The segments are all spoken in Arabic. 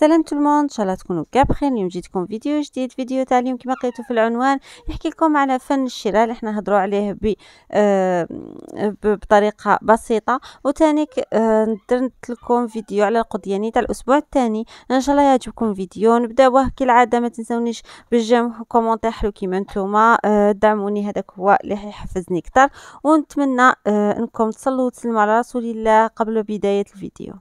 سلام تو الموند ان شاء الله تكونوا بكاع بخير اليوم جيتكم فيديو جديد فيديو تاع اليوم كما قلتوا في العنوان نحكي لكم على فن الشراء اللي احنا هضروا عليه ب آه بطريقه بسيطه وتانيك آه درت لكم فيديو على القضياني تاع الاسبوع الثاني ان شاء الله يعجبكم فيديو نبداوه كالعاده ما تنسونيش بالجيم وكومونتير حلو كيما نتوما آه دعموني هذاك هو اللي يحفزني اكثر ونتمنى آه، انكم تصلوا وتسلموا على رسول الله قبل بدايه الفيديو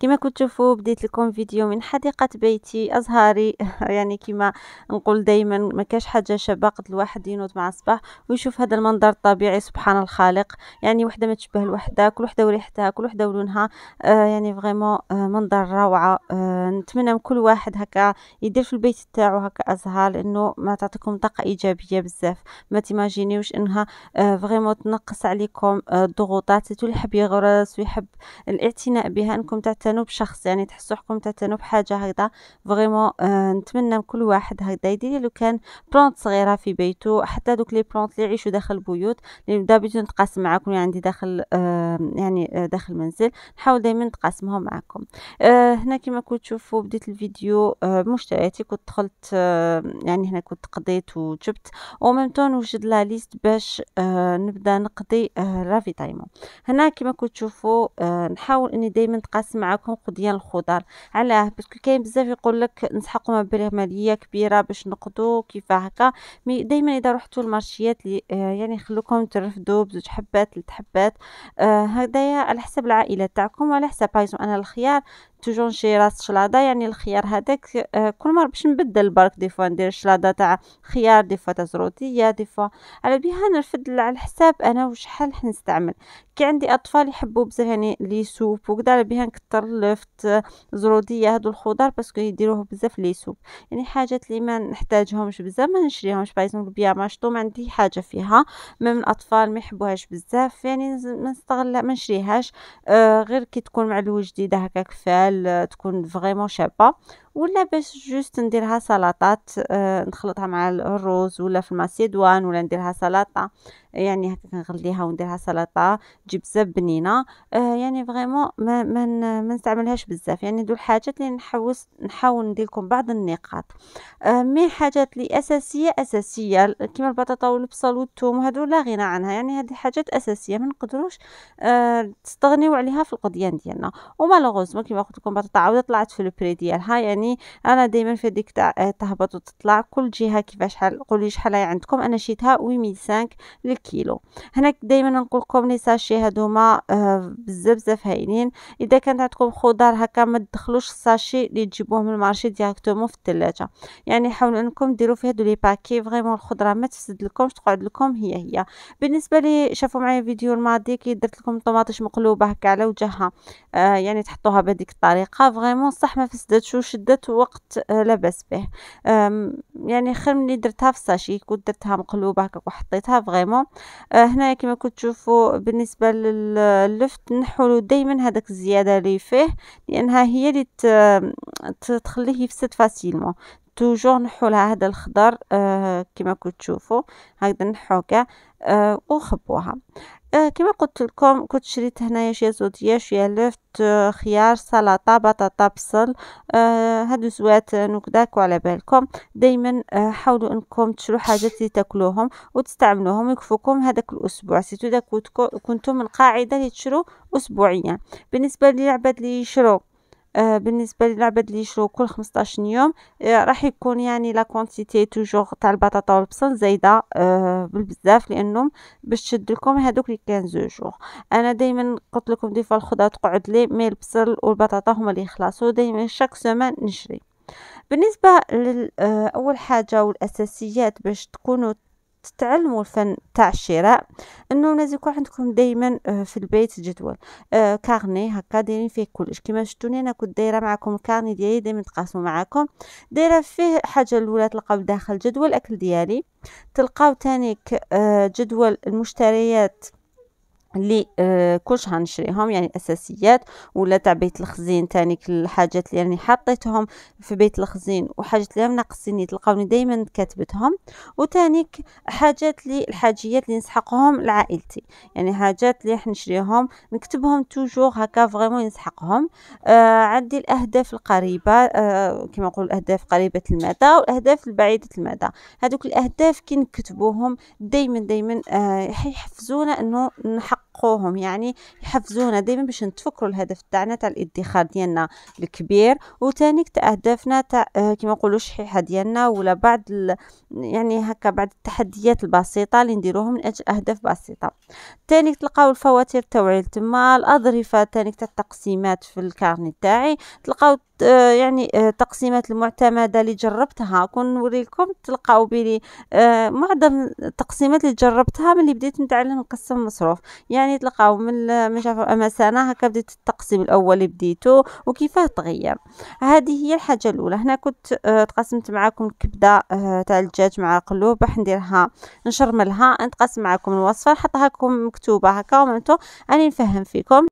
كما تشوفوا بديت لكم فيديو من حديقه بيتي ازهاري يعني كما نقول دائما ما كاش حاجه شابه قد الواحد ينوض مع الصباح ويشوف هذا المنظر الطبيعي سبحان الخالق يعني وحده ما تشبه الوحده كل وحده وريحتها كل وحده ولونها آه يعني فريمون آه منظر روعه آه نتمنى من كل واحد هكا يدير في البيت تاعو هكا ازهار لانه ما تعطيكم طاقه ايجابيه بزاف ما تيماجينيوش انها آه فريمون تنقص عليكم آه، الضغوطات آه اللي يحب يغرس ويحب الاعتناء بها انكم روحكم تعتنوا بشخص يعني تحسوا حكم تعتنوا بحاجه هكذا فريمون آه نتمنى من كل واحد هكذا يدير لو كان بلونت صغيره في بيته حتى دوك لي بلونت اللي يعيشوا داخل البيوت اللي بيت نتقاسم معاكم يعني عندي داخل آه يعني آه داخل المنزل نحاول دائما نتقاسمهم معاكم آه هنا كما كنت تشوفوا بديت الفيديو آه مشترياتي كنت دخلت آه يعني هنا كنت قضيت وجبت وميم طون وجد لا ليست باش آه نبدا نقضي آه الرافيتايمون هنا كما كنت تشوفوا آه نحاول اني دائما نتقاسم نقص معكم قضيه الخضر علاه باسكو كاين بزاف يقول لك نسحقوا مبالغ ماليه كبيره باش نقضوا كيف هكا مي دائما اذا رحتوا المارشيات لي آه، يعني خلوكم ترفدوا بزوج حبات ثلاث حبات هدايا آه، على حسب العائله تاعكم وعلى حسب بايزو انا الخيار توجور نشري راس شلاضه يعني الخيار هذاك آه، كل مره باش نبدل برك دي فوا ندير شلاضه تاع خيار دي فوا تاع زروتيه دي فوا على بها نرفد على الحساب انا وشحال حنستعمل كي عندي اطفال يحبوا بزاف يعني لي سوب وكذا على بها نكثر لفت آه، زروديه هادو الخضر باسكو يديروه بزاف لي سوب يعني حاجات اللي ما نحتاجهمش بزاف ما نشريهمش باغ اكزومبل بيا ما عندي حاجه فيها ميم الاطفال ما يحبوهاش بزاف يعني ما نستغل ما نشريهاش آه غير كي تكون مع الوجديده هكاك فال Euh, vraiment je ne sais pas ولا باش جوست نديرها سلطات آه نخلطها مع الرز ولا في الماسيدوان ولا نديرها سلطه يعني هكا نغليها ونديرها سلطه تجي بزاف بنينه آه يعني فريمون ما, ما, ما نستعملهاش بزاف يعني دول الحاجات اللي نحوس نحاول ندير لكم بعض النقاط آه مي حاجات اللي اساسيه اساسيه كيما البطاطا والبصل والثوم وهذو لا غنى عنها يعني هذه حاجات اساسيه ما نقدروش آه تستغنيو عليها في القضيان ديالنا ومالوغوزمون كيما قلت لكم البطاطا عاوده طلعت في البري ديالها يعني يعني انا دايما في هذيك تاع آه، تهبط وتطلع كل جهه كيفاش حال قولي شحال هي عندكم انا شيتها 85 للكيلو هناك دايما نقول لكم لي ساشي هذوما آه، بزاف بزاف هايلين اذا كانت عندكم خضار هكا ما تدخلوش الساشي اللي تجيبوه من المارشي ديريكتومون في الثلاجه يعني حاولوا انكم ديروا في هذو لي باكي فريمون الخضره ما تفسد لكمش تقعد لكم هي هي بالنسبه لي شافوا معايا الفيديو الماضي كي درت لكم طماطش مقلوبه هكا على وجهها آه يعني تحطوها بهذيك الطريقه فريمون صح ما فسدتش وشد مدة وقت آه، لاباس به يعني خير مني درتها في ساشي كنت درتها مقلوبة هكاك وحطيتها فريمون آه، هنايا كما كنت تشوفوا بالنسبة لللفت نحولو دايما هذاك الزيادة اللي فيه لأنها هي اللي تخليه يفسد فاسيلمون توجور نحو لها هذا الخضر آه كما تشوفوا هكذا نحو كاع آه وخبوها آه كما قلت لكم كنت شريت هنايا شويه زوديه شويه لفت آه خيار سلطه بطاطا بصل آه هادو زوات نكداك وعلى بالكم دائما آه حاولوا انكم تشرو حاجات اللي تاكلوهم وتستعملوهم يكفوكم هذاك الاسبوع سيتو اذا كنتم من القاعده اللي تشرو اسبوعيا بالنسبه للعباد اللي يشرو آه، بالنسبه للعباد اللي يشرو كل 15 يوم آه، راح يكون يعني لا كونتيتي توجور تاع البطاطا والبصل زايده آه، بالبزاف لانهم باش تشد لكم هذوك لي 15 جوغ انا دائما قلت لكم ديفا الخضره تقعد لي مي البصل والبطاطا هما اللي يخلصوا دائما شاك سومان نشري بالنسبه لاول حاجه والاساسيات باش تكونوا تتعلموا الفن تاع الشراء انه لازم يكون عندكم دائما آه، في البيت جدول آه كارني هكا دايرين فيه كلش كما شفتوني انا كنت دايره معكم الكارني ديالي دائما تقاسموا معكم دايره فيه حاجه الاولى تلقاو داخل جدول الاكل ديالي تلقاو تانيك آه جدول المشتريات اللي آه، كلش غنشريهم يعني الاساسيات ولا تاع بيت الخزين تاني الحاجات اللي راني يعني حطيتهم في بيت الخزين وحاجات اللي ناقصيني تلقاوني دائما كاتبتهم وتانيك حاجات اللي الحاجيات اللي نسحقهم لعائلتي يعني حاجات اللي راح نشريهم نكتبهم توجور هكا فريمون نسحقهم آه عندي الاهداف القريبه آه كما نقول الاهداف قريبه المدى والاهداف البعيده المدى هذوك الاهداف كي نكتبوهم دائما دائما آه يحفزونا انه نحقق يرقوهم يعني يحفزونا دائما باش نتفكروا الهدف تاعنا تاع الادخار ديالنا الكبير وثاني تاع اهدافنا تاع آه، كيما نقولوا الشحيحه ديالنا ولا بعض يعني هكا بعض التحديات البسيطه اللي نديروهم من اجل اهداف بسيطه ثاني تلقاو الفواتير توعي تما الاظرفه ثاني تاع التقسيمات في الكارني تاعي تلقاو آه، يعني التقسيمات آه، المعتمده اللي جربتها كون نوريلكم تلقاو بلي معظم التقسيمات اللي جربتها ملي بديت نتعلم نقسم مصروف يعني يعني تلقاو من من شافوا اما سنه هكا بديت التقسيم الاول اللي بديتو وكيفاه تغير هذه هي الحاجه الاولى هنا كنت آه تقسمت معاكم الكبده آه تاع الدجاج مع القلوب راح نديرها نشرملها نتقاسم معاكم الوصفه نحطها لكم مكتوبه هكا ومنتو راني نفهم فيكم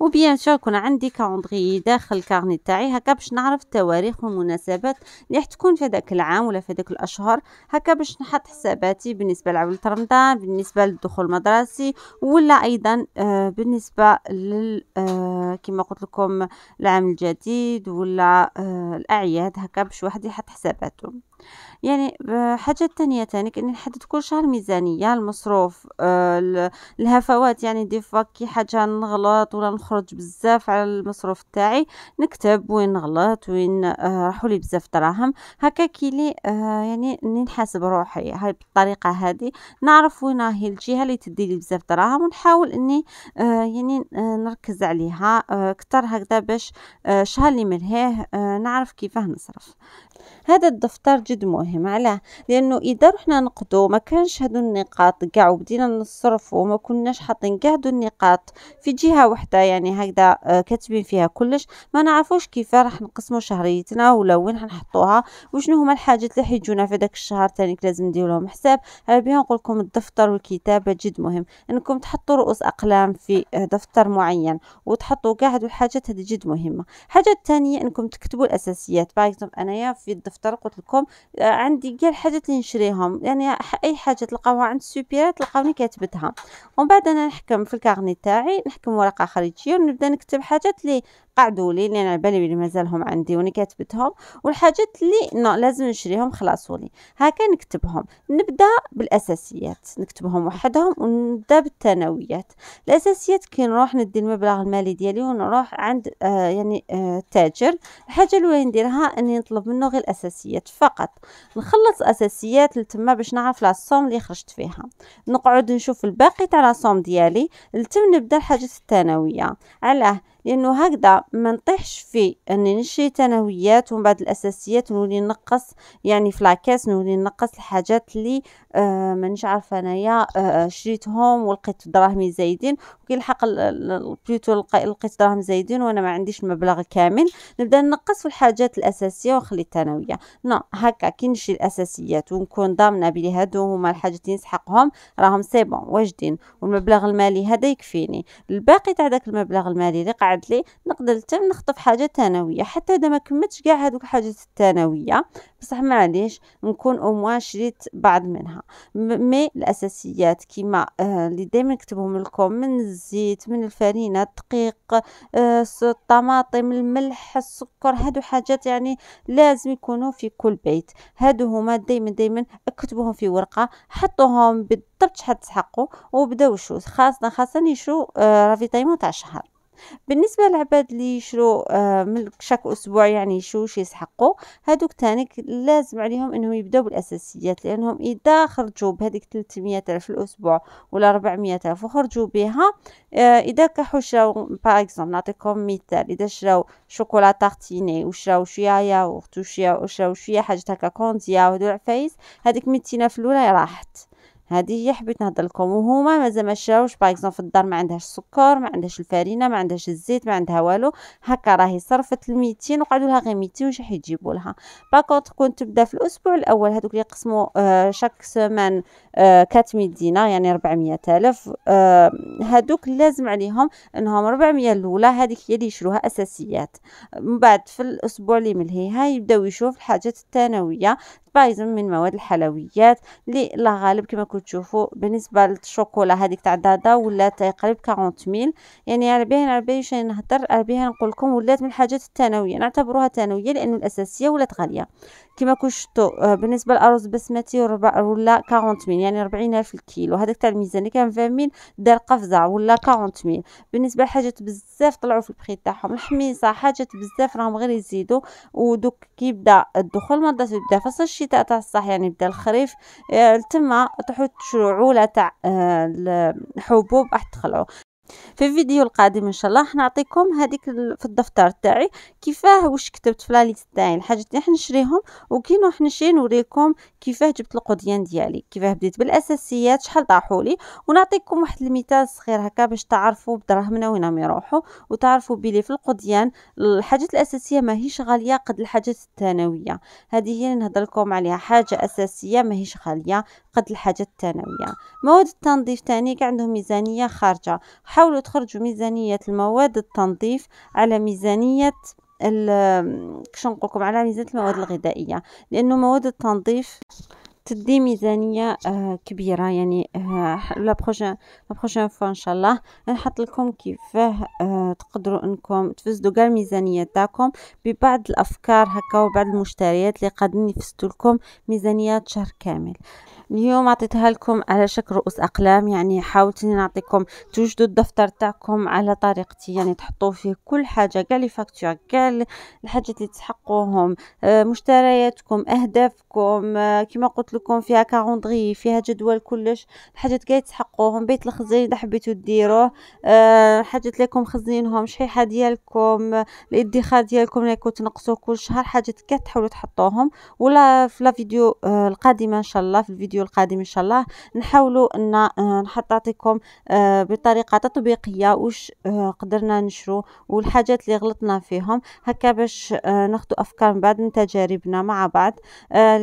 وبيان سور يكون عندي كالندري داخل الكارني تاعي هكا باش نعرف التواريخ والمناسبات اللي راح تكون في هذاك العام ولا في هذاك الاشهر هكا باش نحط حساباتي بالنسبه لعمله رمضان بالنسبه للدخول المدرسي ولا ايضا آه بالنسبه لل آه كما قلت لكم العام الجديد ولا آه الاعياد هكا باش واحد يحط حساباته يعني آه، حاجة تانية تانيك اني نحدد كل شهر ميزانية المصروف آه، الهفوات يعني دي كي حاجة نغلط ولا نخرج بزاف على المصروف تاعي نكتب وين نغلط وين آه، راحوا راحولي بزاف دراهم هكا كيلي لي يعني نحاسب روحي هاي بالطريقة هذه نعرف وين راهي الجهة اللي لي بزاف دراهم ونحاول اني يعني نركز عليها اكثر هكذا باش الشهر اللي ملهيه نعرف كيفاه نصرف هذا الدفتر جد مهم علاه لانه اذا رحنا نقدو ما كانش هادو النقاط كاع وبدينا نصرفو ما كناش حاطين كاع النقاط في جهه واحده يعني هكذا آه، كاتبين فيها كلش ما نعرفوش كيف راح نقسمو شهريتنا ولا وين حنحطوها وشنو هما الحاجات اللي حيجونا في داك الشهر ثاني لازم نديرو لهم حساب على بها نقول لكم الدفتر والكتابه جد مهم انكم تحطوا رؤوس اقلام في آه، دفتر معين وتحطوا كاع هادو الحاجات هذه جد مهمه حاجه ثانيه انكم تكتبوا الاساسيات باغ انايا في الدفتر قلت لكم عندي كاع الحاجات اللي نشريهم يعني اي حاجه تلقاوها عند السوبير تلقاوني كاتبتها ومن بعد انا نحكم في الكارني تاعي نحكم ورقه خارجيه ونبدا نكتب حاجات اللي قعدوا لي لان على بالي بلي مازالهم عندي وني كاتبتهم والحاجات اللي نو لازم نشريهم خلاصوا لي هكا نكتبهم نبدا بالاساسيات نكتبهم وحدهم ونبدا بالثانويات الاساسيات كي نروح ندي المبلغ المالي ديالي ونروح عند آه يعني آه تاجر الحاجه الاولى نديرها اني نطلب منه غير الاساسيات فقط نخلص اساسيات لتما باش نعرف لاصوم اللي خرجت فيها نقعد نشوف الباقي تاع لا ديالي لتم نبدا الحاجات الثانويه علاه لانه هكذا ما نطيحش في اني نشري ثانويات ومن بعد الاساسيات نولي نقص يعني في لاكاس نولي نقص الحاجات اللي آه مانيش عارفه انايا آه شريتهم ولقيت دراهمي زايدين وكي نلحق بلوتو لقيت دراهم زايدين وانا ما عنديش المبلغ كامل نبدا نقص في الحاجات الاساسيه ونخلي الثانويه نو هكا كي نشري الاساسيات ونكون ضامنه بلي هادو هما الحاجات اللي نسحقهم راهم سي بون واجدين والمبلغ المالي هذا يكفيني الباقي تاع داك المبلغ المالي اللي قاعد لي نقدر حتى نخطف حاجه ثانويه حتى اذا ما كملتش كاع هذوك الحاجات الثانويه بصح معليش نكون او موان شريت بعض منها مي الاساسيات كيما آه، اللي دائما نكتبهم لكم من الزيت من الفرينه الدقيق آه، الطماطم الملح السكر هادو حاجات يعني لازم يكونوا في كل بيت هادو هما دائما دائما اكتبوهم في ورقه حطوهم بالضبط شحال تسحقوا وبداو شو خاصه خاصه يشو آه رافيتايمون تاع الشهر بالنسبة للعباد اللي يشرو آه، من شاك أسبوع يعني شو شي يسحقو هادوك تانيك لازم عليهم أنهم يبداو بالأساسيات لأنهم إذا خرجوا بهذيك 300 ألف الأسبوع ولا 400 ألف وخرجوا بها آه، إذا كحو شراو باغ نعطيكم مثال إذا شراو شوكولا تارتيني وشراو شوية ياغورت وشراو شوية حاجة هكا كونديا وهادو العفايس هاديك 200 ألف الأولى راحت هذه حبيت نهضر لكم وهما مازال ما شراوش باغ في الدار ما عندهاش السكر ما عندهاش الفارينه ما عندهاش الزيت ما عندها والو هكا راهي صرفت ال 200 وقعدوا لها غير 200 وش حيجيبوا لها باكونت كون تبدا في الاسبوع الاول هذوك اللي يقسموا آه شاك سمان آه 400 دينار يعني 400 الف آه هذوك لازم عليهم انهم 400 الاولى هذيك هي اللي يشروها اساسيات من بعد في الاسبوع اللي ملهيها يبداو يشوف الحاجات الثانويه بايزون من مواد الحلويات اللي لا غالب كما كنتو بالنسبه للشوكولا هذيك تاع دادا ولات تقريب 40000 يعني على بها على بها شي نهضر على بها نقول لكم ولات من الحاجات الثانويه نعتبروها ثانويه لانه الاساسيه ولات غاليه كما كنتو آه، بالنسبه للارز بسمتي ولا 40000 يعني 40000 الكيلو هذاك تاع الميزانيه كان 20000 دار قفزه ولا 40000 بالنسبه لحاجات بزاف طلعوا في البخي تاعهم الحميصه حاجات بزاف راهم غير يزيدوا ودوك كيبدا الدخول ما بدا فصل الشتاء تاع الصح يعني بدا الخريف آه، تما تحط شعوله تاع آه، الحبوب راح تخلعو في الفيديو القادم ان شاء الله نعطيكم هذيك في الدفتر تاعي كيفاه واش كتبت في ليست تاعي الحاجات اللي حنشريهم وكي نروح نشري نوريكم كيفاه جبت القضيان ديالي كيفاه بديت بالاساسيات شحال طاحوا لي ونعطيكم واحد المثال صغير هكا باش تعرفوا بدراهمنا وينهم يروحوا وتعرفوا بلي في القضيان الحاجات الاساسيه ماهيش غاليه قد الحاجات الثانويه هذه هي اللي نهضر لكم عليها حاجه اساسيه ماهيش غاليه قد الحاجات الثانويه مواد التنظيف تاني عندهم ميزانيه خارجه حاولوا تخرجوا ميزانية المواد التنظيف على ميزانية كش على ميزانية المواد الغذائية لأنه مواد التنظيف تدي ميزانيه آه، كبيره يعني آه، لا بروجين لا فوا ان شاء الله نحط لكم كيفاه آه، تقدروا انكم تفزدوا كاع الميزانيه تاعكم ببعض الافكار هكا وبعض المشتريات اللي قادرين يفسدوا لكم ميزانيات شهر كامل اليوم عطيتها لكم على شكل رؤوس اقلام يعني حاولت نعطيكم توجدوا الدفتر تاعكم على طريقتي يعني تحطوا فيه كل حاجه كاع لي فاكتور كاع الحاجات اللي تسحقوهم مشترياتكم اهدافكم كما قلت لكم فيها كالوندري فيها جدول كلش الحاجات كاع تحقوهم بيت الخزين اذا حبيتو ديروه أه حاجات لكم خزينهم شحيحه ديالكم الادخار ديالكم لكم تنقصوا كل شهر حاجات كاع تحاولوا تحطوهم ولا في لا فيديو آه، القادمه ان شاء الله في الفيديو القادم ان شاء الله نحاولوا ان آه، نحط نعطيكم آه، بطريقه تطبيقيه واش قدرنا نشرو والحاجات اللي غلطنا فيهم هكا باش ناخذ افكار من بعد من تجاربنا مع بعض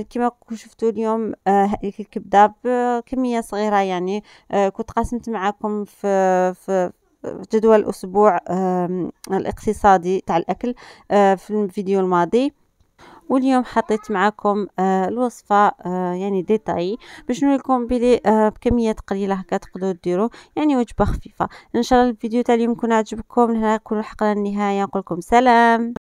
كما شفتوا اليوم معكم الكبده بكميه صغيره يعني آه، كنت قاسمت معكم في, في جدول الاسبوع الاقتصادي تاع الاكل آه، في الفيديو الماضي واليوم حطيت معكم آه الوصفه آه يعني ديتاي باش نوريكم بلي آه بكميات قليله هكا تقدروا ديروا يعني وجبه خفيفه ان شاء الله الفيديو تاع اليوم يكون عجبكم لهنا كل حقنا النهايه نقول لكم سلام